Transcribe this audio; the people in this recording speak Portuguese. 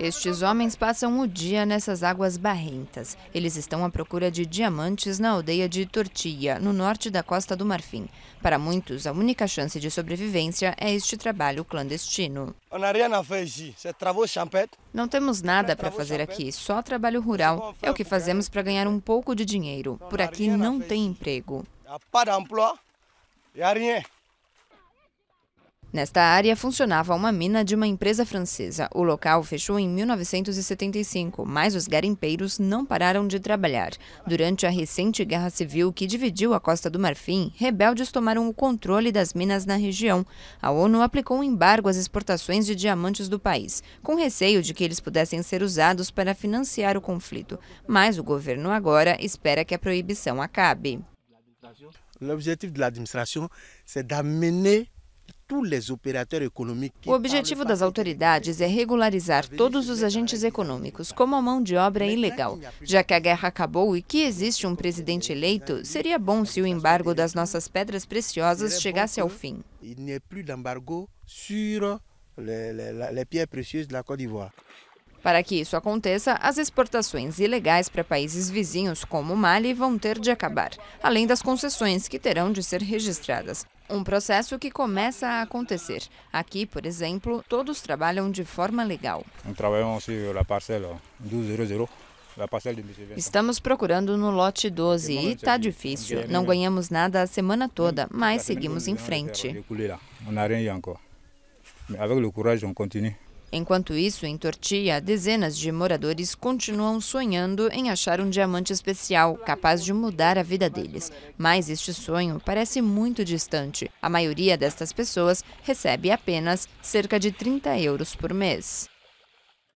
Estes homens passam o dia nessas águas barrentas. Eles estão à procura de diamantes na aldeia de Tortilla, no norte da Costa do Marfim. Para muitos, a única chance de sobrevivência é este trabalho clandestino. Não temos nada para fazer aqui, só trabalho rural. É o que fazemos para ganhar um pouco de dinheiro. Por aqui não tem emprego. Não tem emprego. Nesta área funcionava uma mina de uma empresa francesa. O local fechou em 1975, mas os garimpeiros não pararam de trabalhar. Durante a recente guerra civil que dividiu a Costa do Marfim, rebeldes tomaram o controle das minas na região. A ONU aplicou um embargo às exportações de diamantes do país, com receio de que eles pudessem ser usados para financiar o conflito. Mas o governo agora espera que a proibição acabe. O objetivo da administração é d'amener o objetivo das autoridades é regularizar todos os agentes econômicos como a mão de obra ilegal. Já que a guerra acabou e que existe um presidente eleito, seria bom se o embargo das nossas pedras preciosas chegasse ao fim. Não há mais embargo sobre as pedras preciosas da Côte d'Ivoire. Para que isso aconteça, as exportações ilegais para países vizinhos como o Mali vão ter de acabar, além das concessões que terão de ser registradas. Um processo que começa a acontecer. Aqui, por exemplo, todos trabalham de forma legal. Estamos procurando no lote 12 e está difícil. Não ganhamos nada a semana toda, mas seguimos em frente. Com le continue. Enquanto isso, em Tortia, dezenas de moradores continuam sonhando em achar um diamante especial capaz de mudar a vida deles. Mas este sonho parece muito distante. A maioria destas pessoas recebe apenas cerca de 30 euros por mês.